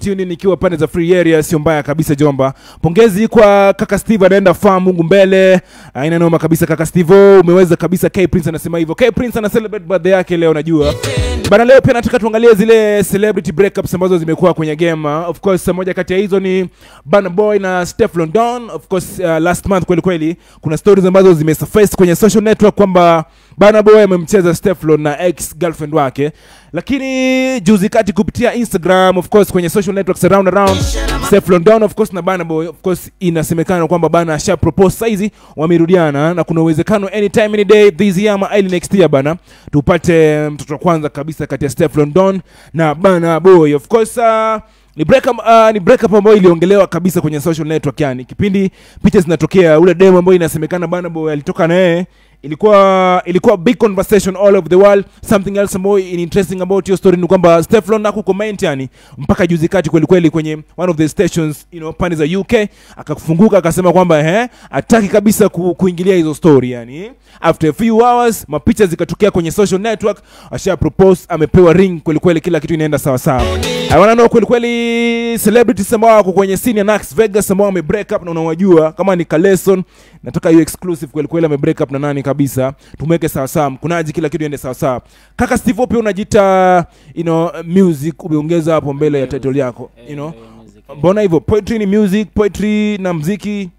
Tuni nikiwa pande za free area, sio mbaya kabisa Jomba. Pongezi kwa kaka Steve, anaenda farm Mungu mbele, aina noma kabisa kaka Steve, umeweza kabisa. K Prince anasema hivyo. K Prince ana celebrate birthday yake leo, najua Bana, leo pia nataka tuangalie zile celebrity breakups ambazo zimekuwa kwenye game. Of course moja kati ya hizo ni Burna Boy na Steph London. Of course uh, last month kweli kweli kuna stories ambazo zimesurface kwenye social network kwamba banaboy Boy amemcheza Steph London na ex girlfriend wake, lakini juzi kati kupitia Instagram, of course kwenye social networks around around Safe of course na Burna Boy of course, inasemekana kwamba bana asha propose size wamerudiana na kuna uwezekano anytime any day this year ama early next year bana, tupate mm, mtoto wa kwanza kabisa kati ya Safe na Burna Boy of course uh, ni break up uh, ni break up ambayo iliongelewa kabisa kwenye social network, yani kipindi picha zinatokea, ule demo ambayo inasemekana Burna Boy alitoka na yeye eh, ilikuwa ilikuwa big conversation all over the world something else more interesting about your story ni kwamba Steflon comment yani mpaka juzi kati kweli kweli kwenye one of the stations you know pande za UK akafunguka akasema kwamba eh hataki kabisa ku, kuingilia hizo story yani after a few hours mapicha zikatokea kwenye social network ashia propose amepewa ring kweli kweli kila kitu inaenda sawa sawa I wanna know kweli kweli celebrities ambao wako kwenye scene ya Nax Vegas ambao wame break up na unawajua kama ni Kaleson, nataka hiyo exclusive kweli kweli ame break up na nani kabisa. Tumweke sawa sawa. Kunaje kila kitu iende sawa sawa. Kaka Steve Ope unajiita you know music umeongeza hapo mbele ya title yako, you know. Eh, eh, eh, Mbona hivyo? Poetry ni music, poetry na mziki.